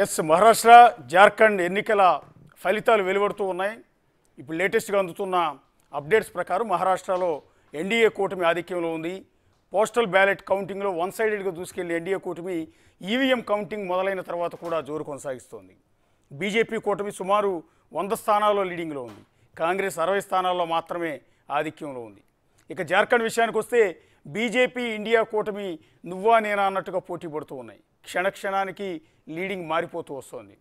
yes Maharashtra Jharkhand ఎన్నికల ఫలితాలు వెలువడుతూ ఉన్నాయి ఇప్పుడు లేటెస్ట్గా అందుతున్న అప్డేట్స్ ప్రకారం మహారాష్ట్రలో ఎన్డీఏ కూటమి ఆధిక్యంలో ఉంది పోస్టల్ బ్యాలెట్ కౌంటింగ్లో వన్ సైడెడ్గా దూసుకెళ్లి ఎన్డీఏ కూటమి ఈవీఎం కౌంటింగ్ మొదలైన తర్వాత కూడా జోరు కొనసాగిస్తోంది బీజేపీ కూటమి సుమారు వంద స్థానాల్లో లీడింగ్లో ఉంది కాంగ్రెస్ అరవై స్థానాల్లో మాత్రమే ఆధిక్యంలో ఉంది ఇక జార్ఖండ్ విషయానికి వస్తే బీజేపీ ఇండియా కూటమి నువ్వా నేనా అన్నట్టుగా పోటీ పడుతూ ఉన్నాయి క్షణక్షణానికి లీడింగ్ మారిపోతూ వస్తుంది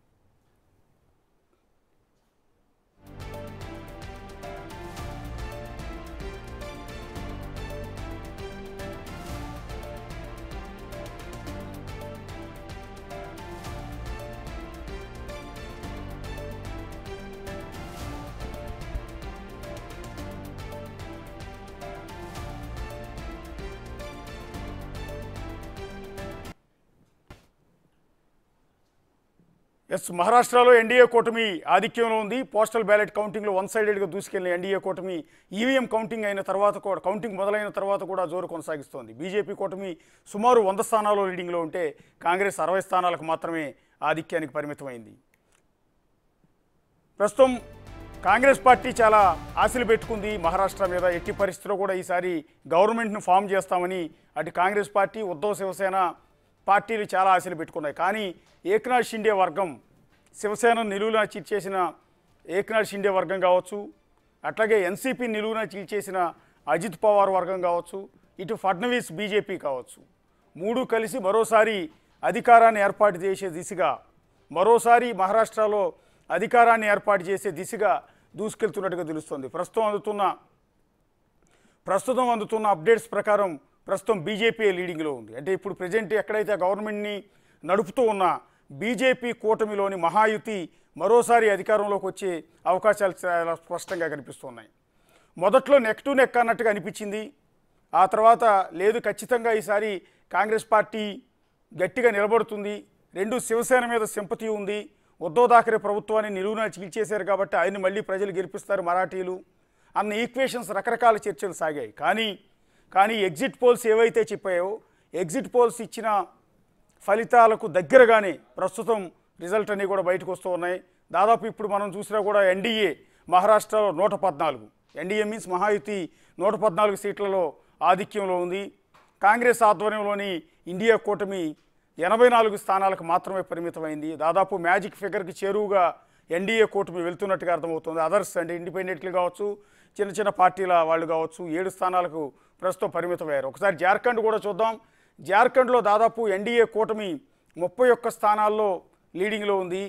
ఎస్ మహారాష్ట్రలో ఎన్డీఏ కూటమి ఆధిక్యంలో ఉంది పోస్టల్ బ్యాలెట్ కౌంటింగ్లో వన్ సైడెడ్గా దూసుకెళ్లిన ఎన్డీఏ కూటమి ఈవీఎం కౌంటింగ్ అయిన తర్వాత కూడా కౌంటింగ్ మొదలైన తర్వాత కూడా జోరు కొనసాగిస్తోంది బీజేపీ కూటమి సుమారు వంద స్థానాల్లో లీడింగ్లో ఉంటే కాంగ్రెస్ అరవై స్థానాలకు మాత్రమే ఆధిక్యానికి పరిమితమైంది ప్రస్తుతం కాంగ్రెస్ పార్టీ చాలా ఆశలు పెట్టుకుంది మహారాష్ట్ర మీద ఎట్టి పరిస్థితిలో కూడా ఈసారి గవర్నమెంట్ను ఫామ్ చేస్తామని అటు కాంగ్రెస్ పార్టీ ఉద్దవ శివసేన పార్టీలు చాలా ఆశలు పెట్టుకున్నాయి కానీ ఏక్నాథ్ షిండే వర్గం శివసేన నిలువున చీల్చేసిన ఏక్నాథ్ షిండే వర్గం కావచ్చు అట్లాగే ఎన్సీపీ నిలువున చీల్చేసిన అజిత్ పవార్ వర్గం కావచ్చు ఇటు ఫడ్నవీస్ బీజేపీ కావచ్చు మూడు కలిసి మరోసారి అధికారాన్ని ఏర్పాటు చేసే దిశగా మరోసారి మహారాష్ట్రలో అధికారాన్ని ఏర్పాటు చేసే దిశగా దూసుకెళ్తున్నట్టుగా తెలుస్తోంది ప్రస్తుతం అందుతున్న ప్రస్తుతం అందుతున్న అప్డేట్స్ ప్రకారం ప్రస్తుతం బీజేపీ లీడింగ్లో ఉంది అంటే ఇప్పుడు ప్రజెంట్ ఎక్కడైతే గవర్నమెంట్ని నడుపుతూ ఉన్న బీజేపీ కూటమిలోని మహాయుతి మరోసారి అధికారంలోకి వచ్చే అవకాశాలు చాలా స్పష్టంగా కనిపిస్తున్నాయి మొదట్లో నెక్ టు నెక్ అన్నట్టుగా అనిపించింది ఆ తర్వాత లేదు ఖచ్చితంగా ఈసారి కాంగ్రెస్ పార్టీ గట్టిగా నిలబడుతుంది రెండు శివసేన మీద సింపతి ఉంది ఉద్దవ్ థాకరే ప్రభుత్వాన్ని నిలువున చీల్చేశారు కాబట్టి ఆయన్ని మళ్ళీ ప్రజలు గెలిపిస్తారు మరాఠీలు అన్న ఈక్వేషన్స్ రకరకాల చర్చలు సాగాయి కానీ కానీ ఎగ్జిట్ పోల్స్ ఏవైతే చెప్పాయో ఎగ్జిట్ పోల్స్ ఇచ్చిన ఫలితాలకు దగ్గరగానే ప్రస్తుతం రిజల్ట్ అన్నీ కూడా బయటకు వస్తూ ఉన్నాయి దాదాపు ఇప్పుడు మనం చూసినా కూడా ఎన్డీఏ మహారాష్ట్రలో నూట పద్నాలుగు ఎన్డీఏ మీన్స్ మహాయుతి నూట పద్నాలుగు సీట్లలో ఆధిక్యంలో ఉంది కాంగ్రెస్ ఆధ్వర్యంలోని ఇండియా కూటమి ఎనభై నాలుగు స్థానాలకు మాత్రమే పరిమితమైంది దాదాపు మ్యాజిక్ ఫిగర్కి చేరువుగా ఎన్డీఏ కూటమి వెళ్తున్నట్టుగా అర్థమవుతుంది అదర్స్ అంటే ఇండిపెండెంట్లు కావచ్చు చిన్న చిన్న పార్టీల వాళ్ళు కావచ్చు ఏడు స్థానాలకు ప్రస్తుతం పరిమితమయ్యారు ఒకసారి జార్ఖండ్ కూడా చూద్దాం జార్ఖండ్లో దాదాపు ఎన్డీఏ కూటమి ముప్పై ఒక్క స్థానాల్లో లీడింగ్లో ఉంది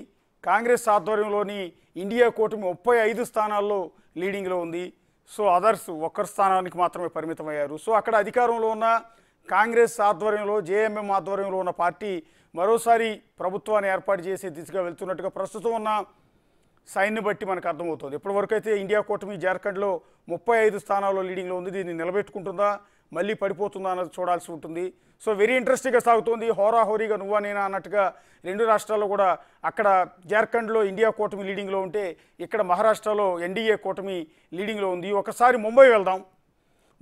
కాంగ్రెస్ ఆధ్వర్యంలోని ఇండియా కూటమి ముప్పై ఐదు స్థానాల్లో లీడింగ్లో ఉంది సో అదర్స్ ఒక్కరి స్థానానికి మాత్రమే పరిమితమయ్యారు సో అక్కడ అధికారంలో ఉన్న కాంగ్రెస్ ఆధ్వర్యంలో జేఎంఎం ఆధ్వర్యంలో ఉన్న పార్టీ మరోసారి ప్రభుత్వాన్ని ఏర్పాటు చేసే దిశగా వెళ్తున్నట్టుగా ప్రస్తుతం ఉన్న సైన్ని బట్టి మనకు అర్థమవుతుంది ఇప్పటివరకు అయితే ఇండియా కూటమి జార్ఖండ్లో ముప్పై ఐదు స్థానాల్లో లీడింగ్లో ఉంది దీన్ని నిలబెట్టుకుంటుందా మళ్ళీ పడిపోతుందా అన్నది చూడాల్సి ఉంటుంది సో వెరీ ఇంట్రెస్టింగ్గా సాగుతోంది హోరాహోరీగా నువ్వా నేనా అన్నట్టుగా రెండు రాష్ట్రాల్లో కూడా అక్కడ జార్ఖండ్లో ఇండియా కూటమి లీడింగ్లో ఉంటే ఇక్కడ మహారాష్ట్రలో ఎన్డీఏ కూటమి లీడింగ్లో ఉంది ఒకసారి ముంబై వెళ్దాం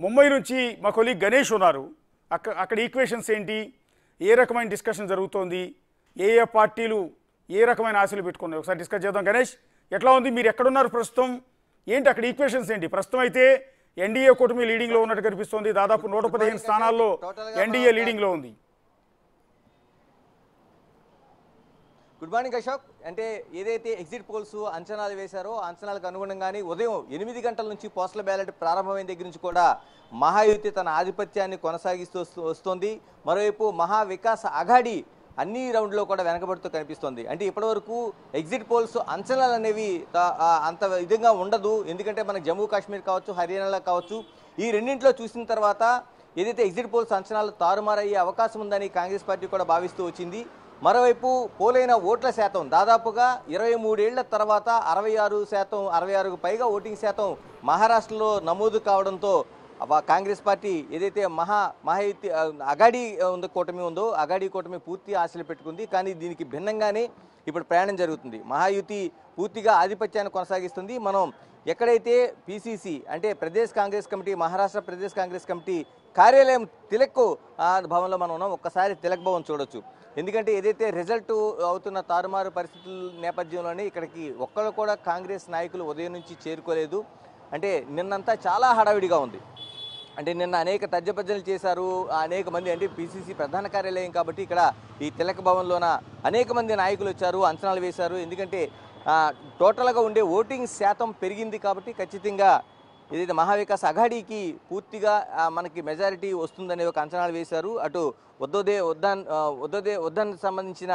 ముంబై నుంచి మా కొలి గణేష్ ఉన్నారు అక్కడ అక్కడ ఈక్వేషన్స్ ఏంటి ఏ రకమైన డిస్కషన్ జరుగుతోంది ఏ ఏ పార్టీలు ఏ రకమైన ఆశలు పెట్టుకున్నాయి ఒకసారి డిస్కస్ చేద్దాం గణేష్ ఎట్లా ఉంది మీరు ఎక్కడున్నారు ప్రస్తుతం ఏంటి అక్కడ ఈక్వేషన్స్ ఏంటి ప్రస్తుతం అయితే ఎన్డీఏ కూటమి లీడింగ్లో ఉన్నట్టు కనిపిస్తోంది దాదాపు నూట పదిహేను స్థానాల్లో ఎన్డీఏ లీడింగ్లో ఉంది గుడ్ మార్నింగ్ అశోక్ అంటే ఏదైతే ఎగ్జిట్ పోల్స్ అంచనాలు వేశారో అంచనాలకు అనుగుణంగానే ఉదయం ఎనిమిది గంటల నుంచి పోస్టల్ బ్యాలెట్ ప్రారంభమైన దగ్గర నుంచి కూడా మహాయుతి తన ఆధిపత్యాన్ని కొనసాగిస్తూ వస్తోంది మరోవైపు మహావికాస్ అఘాడీ అన్ని రౌండ్లో కూడా వెనకబడుతూ కనిపిస్తోంది అంటే ఇప్పటివరకు ఎగ్జిట్ పోల్స్ అంచనాలు అనేవి అంత విధంగా ఉండదు ఎందుకంటే మనకు జమ్మూ కాశ్మీర్ కావచ్చు హర్యానాలో కావచ్చు ఈ రెండింటిలో చూసిన తర్వాత ఏదైతే ఎగ్జిట్ పోల్స్ అంచనాలు తారుమారయ్యే అవకాశం ఉందని కాంగ్రెస్ పార్టీ కూడా భావిస్తూ వచ్చింది మరోవైపు పోలైన ఓట్ల శాతం దాదాపుగా ఇరవై మూడేళ్ల తర్వాత అరవై ఆరు శాతం అరవై ఆరుకు పైగా ఓటింగ్ శాతం మహారాష్ట్రలో నమోదు కావడంతో కాంగ్రెస్ పార్టీ ఏదైతే మహా మహాయుతి అగాడి ఉంద కూటమి ఉందో అగాడి కూటమి పూర్తి ఆశలు పెట్టుకుంది కానీ దీనికి భిన్నంగానే ఇప్పుడు ప్రయాణం జరుగుతుంది మహాయుతి పూర్తిగా ఆధిపత్యాన్ని కొనసాగిస్తుంది మనం ఎక్కడైతే పీసీసీ అంటే ప్రదేశ్ కాంగ్రెస్ కమిటీ మహారాష్ట్ర ప్రదేశ్ కాంగ్రెస్ కమిటీ కార్యాలయం తిలక్ భవన్లో మనం ఉన్నాం ఒక్కసారి తిలక్ భవన్ చూడొచ్చు ఎందుకంటే ఏదైతే రిజల్ట్ అవుతున్న తారుమారు పరిస్థితుల నేపథ్యంలోనే ఇక్కడికి ఒక్కరు కూడా కాంగ్రెస్ నాయకులు ఉదయం నుంచి చేరుకోలేదు అంటే నిన్నంతా చాలా హడావిడిగా ఉంది అంటే నిన్న అనేక తర్జపర్జనలు చేశారు అనేక మంది అంటే పిసిసి ప్రధాన కార్యాలయం కాబట్టి ఇక్కడ ఈ తిలక భవన్లోన అనేక మంది నాయకులు వచ్చారు అంచనాలు వేశారు ఎందుకంటే టోటల్గా ఉండే ఓటింగ్ శాతం పెరిగింది కాబట్టి ఖచ్చితంగా ఏదైతే మహావికాస్ అఘాడీకి పూర్తిగా మనకి మెజారిటీ వస్తుందనే ఒక అంచనాలు వేశారు అటు ఉద్దోదే ఉద్దాన్ ఉద్దోదే ఉద్దాన్ సంబంధించిన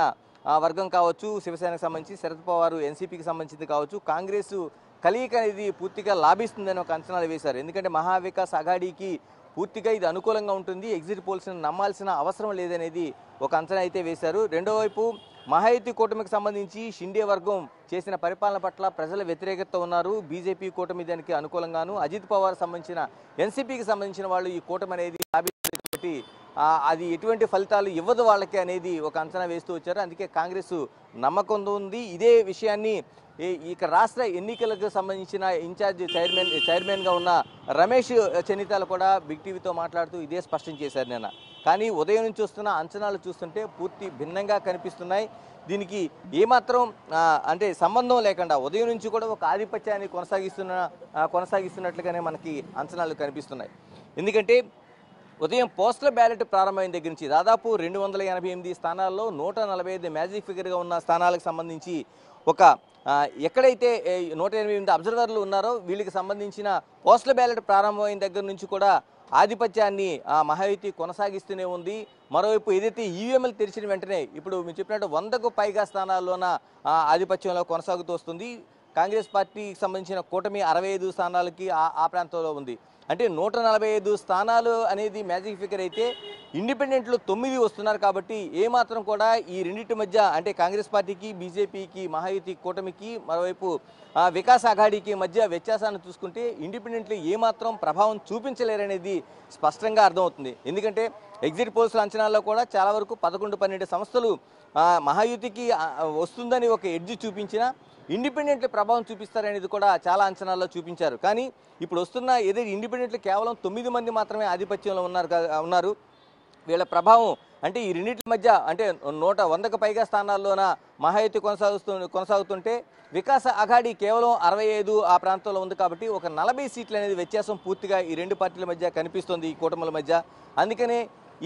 వర్గం కావచ్చు శివసేనకు సంబంధించి శరద్ పవారు ఎన్సీపీకి సంబంధించింది కావచ్చు కాంగ్రెస్ కలీక్ అనేది పూర్తిగా లాభిస్తుందని ఒక అంచనాలు వేశారు ఎందుకంటే మహావికాస్ అఘాడీకి పూర్తిగా ఇది అనుకూలంగా ఉంటుంది ఎగ్జిట్ పోల్స్ని నమ్మాల్సిన అవసరం లేదనేది ఒక అంచనా అయితే వేశారు రెండో వైపు మహాయుతి కూటమికి సంబంధించి షిండే వర్గం చేసిన పరిపాలన పట్ల ప్రజల వ్యతిరేకత ఉన్నారు బీజేపీ కూటమి దానికి అనుకూలంగాను అజిత్ పవార్ సంబంధించిన ఎన్సీపీకి సంబంధించిన వాళ్ళు ఈ కూటమి అనేది కాబట్టి అది ఎటువంటి ఫలితాలు ఇవ్వదు వాళ్ళకి అనేది ఒక అంచనా వేస్తూ వచ్చారు అందుకే కాంగ్రెస్ నమ్మకం ఉంది ఇదే విషయాన్ని ఇక రాష్ట్ర ఎన్నికలకు సంబంధించిన ఇన్ఛార్జ్ చైర్మన్ చైర్మన్గా ఉన్న రమేష్ చెన్నితాల కూడా బిగ్ టీవీతో మాట్లాడుతూ ఇదే స్పష్టం చేశారు నిన్న కానీ ఉదయం నుంచి వస్తున్న అంచనాలు చూస్తుంటే పూర్తి భిన్నంగా కనిపిస్తున్నాయి దీనికి ఏమాత్రం అంటే సంబంధం లేకుండా ఉదయం నుంచి కూడా ఒక ఆధిపత్యాన్ని కొనసాగిస్తున్న కొనసాగిస్తున్నట్లుగానే మనకి అంచనాలు కనిపిస్తున్నాయి ఎందుకంటే ఉదయం పోస్టల్ బ్యాలెట్ ప్రారంభమైన దగ్గర నుంచి దాదాపు రెండు వందల ఎనభై ఎనిమిది స్థానాల్లో నూట నలభై ఐదు మ్యాజిక్ ఫిగర్గా ఉన్న స్థానాలకు సంబంధించి ఒక ఎక్కడైతే నూట ఎనిమిది అబ్జర్వర్లు ఉన్నారో వీళ్ళకి సంబంధించిన పోస్టల్ బ్యాలెట్ ప్రారంభమైన దగ్గర నుంచి కూడా ఆధిపత్యాన్ని ఆ మహాయుతి కొనసాగిస్తూనే ఉంది మరోవైపు ఏదైతే ఈవీఎంలు తెరిచిన వెంటనే ఇప్పుడు మీరు చెప్పినట్టు వందకు పైగా స్థానాల్లోన ఆధిపత్యంలో కొనసాగుతూ వస్తుంది కాంగ్రెస్ పార్టీకి సంబంధించిన కూటమి అరవై ఐదు స్థానాలకి ఆ ప్రాంతంలో ఉంది అంటే నూట నలభై ఐదు స్థానాలు అనేది మ్యాజిక్ ఫిగర్ అయితే ఇండిపెండెంట్లు తొమ్మిది వస్తున్నారు కాబట్టి ఏమాత్రం కూడా ఈ రెండింటి మధ్య అంటే కాంగ్రెస్ పార్టీకి బీజేపీకి మహాయుతి కూటమికి మరోవైపు వికాస్ అఘాడీకి మధ్య వ్యత్యాసాన్ని చూసుకుంటే ఇండిపెండెంట్లు ఏమాత్రం ప్రభావం చూపించలేరనేది స్పష్టంగా అర్థమవుతుంది ఎందుకంటే ఎగ్జిట్ పోల్స్ అంచనాల్లో కూడా చాలా వరకు పదకొండు పన్నెండు సంస్థలు మహాయుతికి వస్తుందని ఒక ఎడ్జి చూపించిన ఇండిపెండెంట్లు ప్రభావం చూపిస్తారనేది కూడా చాలా అంచనాల్లో చూపించారు కానీ ఇప్పుడు వస్తున్న ఏదైతే ఇండిపెండెంట్లు కేవలం తొమ్మిది మంది మాత్రమే ఆధిపత్యంలో ఉన్నారు ఉన్నారు వీళ్ళ ప్రభావం అంటే ఈ రెండింటి మధ్య అంటే నూట వందకు పైగా స్థానాల్లోన మహాయుతి కొనసాగుతు కొనసాగుతుంటే వికాస అఘాడి కేవలం అరవై ఐదు ఆ ప్రాంతంలో ఉంది కాబట్టి ఒక నలభై సీట్లు అనేది వ్యత్యాసం పూర్తిగా ఈ రెండు పార్టీల మధ్య కనిపిస్తుంది ఈ కూటముల మధ్య అందుకనే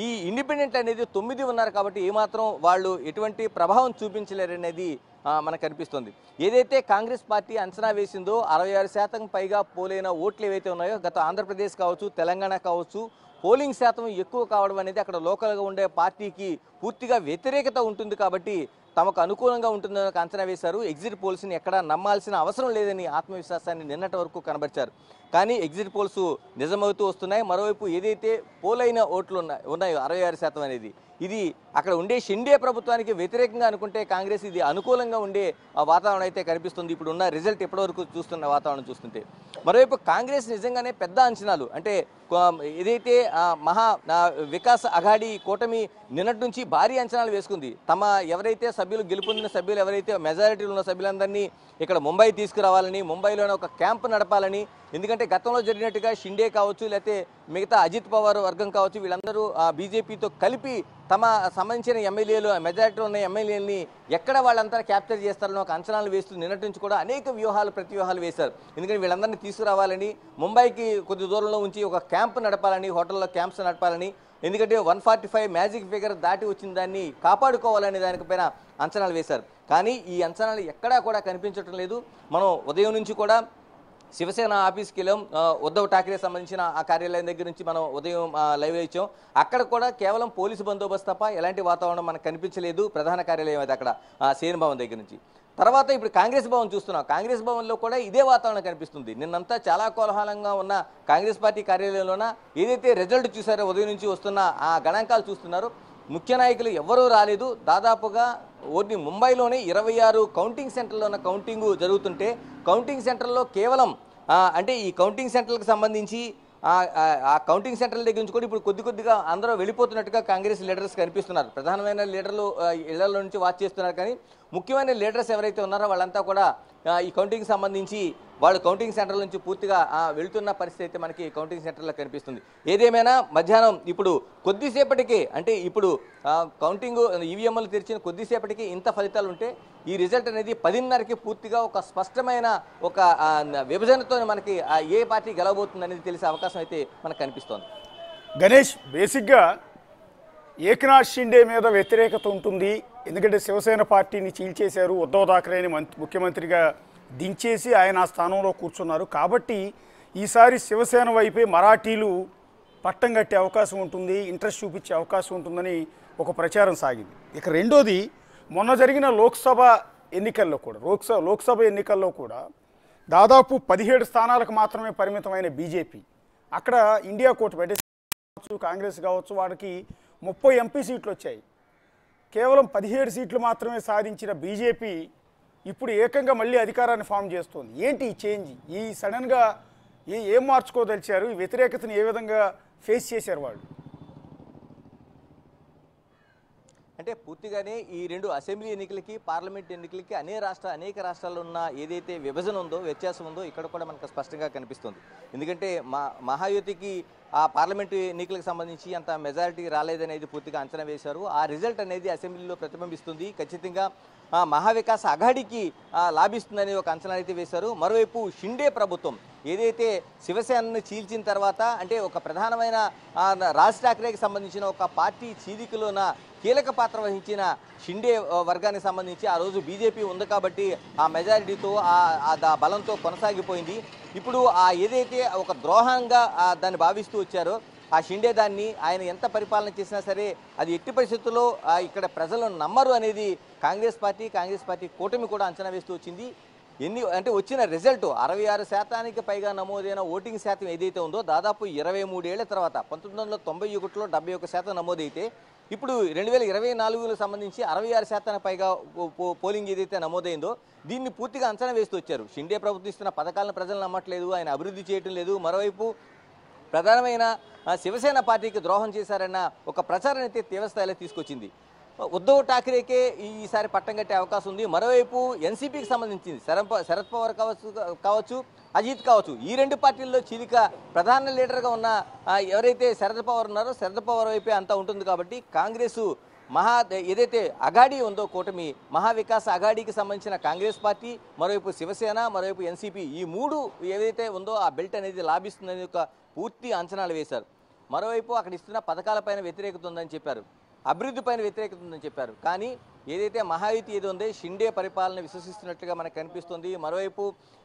ఈ ఇండిపెండెంట్ అనేది తొమ్మిది ఉన్నారు కాబట్టి ఏమాత్రం వాళ్ళు ఎటువంటి ప్రభావం చూపించలేరనేది మనకు అనిపిస్తుంది ఏదైతే కాంగ్రెస్ పార్టీ అంచనా వేసిందో అరవై ఆరు శాతం పైగా పోలైన ఓట్లు ఏవైతే ఉన్నాయో గత ఆంధ్రప్రదేశ్ కావచ్చు తెలంగాణ కావచ్చు పోలింగ్ శాతం ఎక్కువ కావడం అనేది అక్కడ లోకల్గా ఉండే పార్టీకి పూర్తిగా వ్యతిరేకత ఉంటుంది కాబట్టి తమకు అనుకూలంగా ఉంటుందని అంచనా వేశారు ఎగ్జిట్ పోల్స్ని ఎక్కడా నమ్మాల్సిన అవసరం లేదని ఆత్మవిశ్వాసాన్ని నిన్నటి వరకు కనబరిచారు కానీ ఎగ్జిట్ పోల్స్ నిజమవుతూ వస్తున్నాయి మరోవైపు ఏదైతే పోలైన ఓట్లు ఉన్నాయి ఉన్నాయో అరవై ఆరు శాతం అనేది ఇది అక్కడ ఉండే షిండే ప్రభుత్వానికి వ్యతిరేకంగా అనుకుంటే కాంగ్రెస్ ఇది అనుకూలంగా ఉండే వాతావరణం అయితే కనిపిస్తుంది ఇప్పుడున్న రిజల్ట్ ఎప్పటివరకు చూస్తున్న వాతావరణం చూస్తుంటే మరోవైపు కాంగ్రెస్ నిజంగానే పెద్ద అంచనాలు అంటే ఏదైతే మహా వికాస్ అఘాడీ కూటమి నిన్నటి నుంచి భారీ అంచనాలు వేసుకుంది తమ ఎవరైతే సభ్యులు గెలుపొందిన సభ్యులు ఎవరైతే మెజారిటీలో ఉన్న సభ్యులందరినీ ఇక్కడ ముంబై తీసుకురావాలని ముంబైలోనే ఒక క్యాంప్ నడపాలని ఎందుకంటే గతంలో జరిగినట్టుగా షిండే కావచ్చు లేకపోతే మిగతా అజిత్ పవార్ వర్గం కావచ్చు వీళ్ళందరూ బీజేపీతో కలిపి తమ సంబంధించిన ఎమ్మెల్యేలు మెజారిటీ ఉన్న ఎమ్మెల్యేలని ఎక్కడ వాళ్ళంతా క్యాప్చర్ చేస్తారని ఒక అంచనాలు వేస్తూ నిన్నటి నుంచి కూడా అనేక వ్యూహాలు వ్యూహాలు వేశారు ఎందుకంటే వీళ్ళందరినీ తీసుకురావాలని ముంబైకి కొద్ది దూరంలో ఉంచి ఒక క్యాంప్ క్యాంప్ నడపాలని హోటల్లో క్యాంప్స్ నడపాలని ఎందుకంటే one forty five magic figure దాటి వచ్చిన దాన్ని కాపాడుకోవాలనే దానిపైన అంచనాలు వేశారు కానీ ఈ అంచనాలు ఎక్కడా కూడా కనిపించడం లేదు మనం ఉదయం నుంచి కూడా శివసేన ఆఫీస్కి వెళ్ళాం ఉద్ధవ్ ఠాక్రే సంబంధించిన ఆ కార్యాలయం దగ్గర నుంచి మనం ఉదయం లైవ్ ఇచ్చాం అక్కడ కూడా కేవలం పోలీసు బందోబస్తు తప్ప ఎలాంటి వాతావరణం మనకు కనిపించలేదు ప్రధాన కార్యాలయం అయితే అక్కడ సేన్ భవన్ దగ్గర నుంచి తర్వాత ఇప్పుడు కాంగ్రెస్ భవన్ చూస్తున్నాం కాంగ్రెస్ భవన్లో కూడా ఇదే వాతావరణం కనిపిస్తుంది నిన్నంతా చాలా కోలాహలంగా ఉన్న కాంగ్రెస్ పార్టీ కార్యాలయంలోన ఏదైతే రిజల్ట్ చూసారో ఉదయం నుంచి వస్తున్న ఆ గణాంకాలు చూస్తున్నారు ముఖ్య నాయకులు ఎవరూ రాలేదు దాదాపుగా ఓన్లీ ముంబైలోనే ఇరవై ఆరు కౌంటింగ్ సెంటర్లో ఉన్న కౌంటింగ్ జరుగుతుంటే కౌంటింగ్ సెంటర్లో కేవలం అంటే ఈ కౌంటింగ్ సెంటర్లకు సంబంధించి ఆ కౌంటింగ్ సెంటర్ల దగ్గర నుంచి కూడా ఇప్పుడు కొద్ది కొద్దిగా అందరూ వెళ్ళిపోతున్నట్టుగా కాంగ్రెస్ లీడర్స్ కనిపిస్తున్నారు ప్రధానమైన లీడర్లు ఇళ్ల నుంచి వాచ్ చేస్తున్నారు కానీ ముఖ్యమైన లీడర్స్ ఎవరైతే ఉన్నారో వాళ్ళంతా కూడా ఈ కౌంటింగ్ సంబంధించి వాళ్ళు కౌంటింగ్ సెంటర్ నుంచి పూర్తిగా వెళ్తున్న పరిస్థితి అయితే మనకి కౌంటింగ్ సెంటర్లో కనిపిస్తుంది ఏదేమైనా మధ్యాహ్నం ఇప్పుడు కొద్దిసేపటికే అంటే ఇప్పుడు కౌంటింగ్ ఈవీఎంలు e తెరిచిన కొద్దిసేపటికి ఇంత ఫలితాలు ఉంటే ఈ రిజల్ట్ అనేది పదిన్నరకి పూర్తిగా ఒక స్పష్టమైన ఒక విభజనతో మనకి ఏ పార్టీ గెలవబోతుంది అనేది తెలిసే అవకాశం అయితే మనకు కనిపిస్తోంది గణేష్ బేసిక్గా ఏకనాథ్ షిండే మీద వ్యతిరేకత ఉంటుంది ఎందుకంటే శివసేన పార్టీని చీల్చేశారు ఉద్ధవ్ అని ముఖ్యమంత్రిగా దించేసి ఆయన ఆ స్థానంలో కూర్చున్నారు కాబట్టి ఈసారి శివసేన వైపే మరాఠీలు పట్టం కట్టే అవకాశం ఉంటుంది ఇంట్రెస్ట్ చూపించే అవకాశం ఉంటుందని ఒక ప్రచారం సాగింది ఇక రెండోది మొన్న జరిగిన లోక్సభ ఎన్నికల్లో కూడా లోక్సభ లోక్సభ ఎన్నికల్లో కూడా దాదాపు పదిహేడు స్థానాలకు మాత్రమే పరిమితమైన బీజేపీ అక్కడ ఇండియా కోర్టు అంటే కావచ్చు కాంగ్రెస్ కావచ్చు వాడికి ముప్పై ఎంపీ సీట్లు వచ్చాయి కేవలం పదిహేడు సీట్లు మాత్రమే సాధించిన బీజేపీ ఇప్పుడు ఏకంగా మళ్ళీ అధికారాన్ని ఫామ్ చేస్తోంది ఏంటి ఈ చేంజ్ ఈ సడన్గా ఏ ఏం మార్చుకోదలిచారు ఈ వ్యతిరేకతను ఏ విధంగా ఫేస్ చేశారు వాళ్ళు అంటే పూర్తిగానే ఈ రెండు అసెంబ్లీ ఎన్నికలకి పార్లమెంట్ ఎన్నికలకి అనే రాష్ట్ర అనేక రాష్ట్రాల్లో ఉన్న ఏదైతే విభజన ఉందో వ్యత్యాసం ఉందో ఇక్కడ కూడా మనకు స్పష్టంగా కనిపిస్తుంది ఎందుకంటే మా మహాయుతికి ఆ పార్లమెంట్ ఎన్నికలకు సంబంధించి అంత మెజారిటీ రాలేదనేది పూర్తిగా అంచనా వేశారు ఆ రిజల్ట్ అనేది అసెంబ్లీలో ప్రతిబింబిస్తుంది ఖచ్చితంగా మహావికాస్ అఘాడికి లాభిస్తుందని ఒక అంచనా అయితే వేశారు మరోవైపు షిండే ప్రభుత్వం ఏదైతే శివసేనను చీల్చిన తర్వాత అంటే ఒక ప్రధానమైన రాజ్ ఠాక్రేకి సంబంధించిన ఒక పార్టీ చీలికలోన కీలక పాత్ర వహించిన షిండే వర్గానికి సంబంధించి ఆ రోజు బీజేపీ ఉంది కాబట్టి ఆ మెజారిటీతో ఆ బలంతో కొనసాగిపోయింది ఇప్పుడు ఆ ఏదైతే ఒక ద్రోహంగా దాన్ని భావిస్తూ వచ్చారో ఆ షిండే దాన్ని ఆయన ఎంత పరిపాలన చేసినా సరే అది ఎట్టి పరిస్థితుల్లో ఇక్కడ ప్రజలను నమ్మరు అనేది కాంగ్రెస్ పార్టీ కాంగ్రెస్ పార్టీ కూటమి కూడా అంచనా వేస్తూ వచ్చింది ఎన్ని అంటే వచ్చిన రిజల్ట్ అరవై ఆరు శాతానికి పైగా నమోదైన ఓటింగ్ శాతం ఏదైతే ఉందో దాదాపు ఇరవై మూడేళ్ల తర్వాత పంతొమ్మిది వందల తొంభై ఒకటిలో డెబ్బై ఒక శాతం నమోదైతే ఇప్పుడు రెండు వేల ఇరవై నాలుగులో సంబంధించి అరవై ఆరు శాతానికి పైగా పోలింగ్ ఏదైతే నమోదైందో దీన్ని పూర్తిగా అంచనా వేస్తూ వచ్చారు షిండే ప్రభుత్వం ఇస్తున్న పథకాలను ప్రజలు నమ్మట్లేదు ఆయన అభివృద్ధి చేయడం లేదు మరోవైపు ప్రధానమైన శివసేన పార్టీకి ద్రోహం చేశారన్న ఒక ప్రచారాన్ని అయితే తీవ్రస్థాయిలో తీసుకొచ్చింది ఉద్ధవ్ ఠాక్రేకే ఈసారి పట్టం కట్టే అవకాశం ఉంది మరోవైపు ఎన్సీపీకి సంబంధించింది శరంప శరద్ పవార్ కావచ్చు కావచ్చు అజిత్ కావచ్చు ఈ రెండు పార్టీల్లో చీలిక ప్రధాన లీడర్గా ఉన్న ఎవరైతే శరద్ పవార్ ఉన్నారో శరద్ పవార్ వైపే అంతా ఉంటుంది కాబట్టి కాంగ్రెస్ మహా ఏదైతే అఘాడీ ఉందో కూటమి మహావికాస్ అఘాడీకి సంబంధించిన కాంగ్రెస్ పార్టీ మరోవైపు శివసేన మరోవైపు ఎన్సీపీ ఈ మూడు ఏదైతే ఉందో ఆ బెల్ట్ అనేది లాభిస్తుందనే ఒక పూర్తి అంచనాలు వేశారు మరోవైపు అక్కడ ఇస్తున్న పథకాలపైన వ్యతిరేకత ఉందని చెప్పారు అభివృద్ధి పైన వ్యతిరేకత ఉందని చెప్పారు కానీ ఏదైతే మహాయుతి ఏదో ఉందో షిండే పరిపాలన విశ్వసిస్తున్నట్లుగా మనకు కనిపిస్తుంది మరోవైపు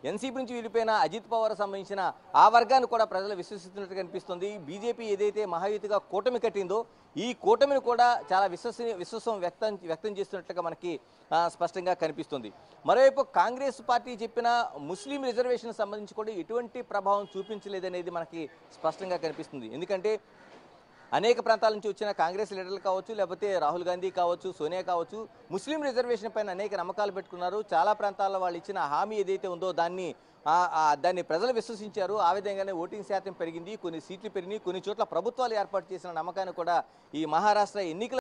ఎన్సీపీ నుంచి వెళ్ళిపోయిన అజిత్ పవార్ సంబంధించిన ఆ వర్గాన్ని కూడా ప్రజలు విశ్వసిస్తున్నట్టు కనిపిస్తుంది బీజేపీ ఏదైతే మహాయుతిగా కూటమి కట్టిందో ఈ కూటమిని కూడా చాలా విశ్వస విశ్వసం వ్యక్తం వ్యక్తం చేస్తున్నట్లుగా మనకి స్పష్టంగా కనిపిస్తుంది మరోవైపు కాంగ్రెస్ పార్టీ చెప్పిన ముస్లిం రిజర్వేషన్ సంబంధించి కూడా ఎటువంటి ప్రభావం చూపించలేదనేది మనకి స్పష్టంగా కనిపిస్తుంది ఎందుకంటే అనేక ప్రాంతాల నుంచి వచ్చిన కాంగ్రెస్ లీడర్లు కావచ్చు లేకపోతే రాహుల్ గాంధీ కావచ్చు సోనియా కావచ్చు ముస్లిం రిజర్వేషన్ పైన అనేక నమ్మకాలు పెట్టుకున్నారు చాలా ప్రాంతాల్లో వాళ్ళు ఇచ్చిన హామీ ఏదైతే ఉందో దాన్ని దాన్ని ప్రజలు విశ్వసించారు ఆ విధంగానే ఓటింగ్ శాతం పెరిగింది కొన్ని సీట్లు పెరిగినాయి కొన్ని చోట్ల ప్రభుత్వాలు ఏర్పాటు చేసిన నమ్మకాన్ని కూడా ఈ మహారాష్ట్ర ఎన్నికల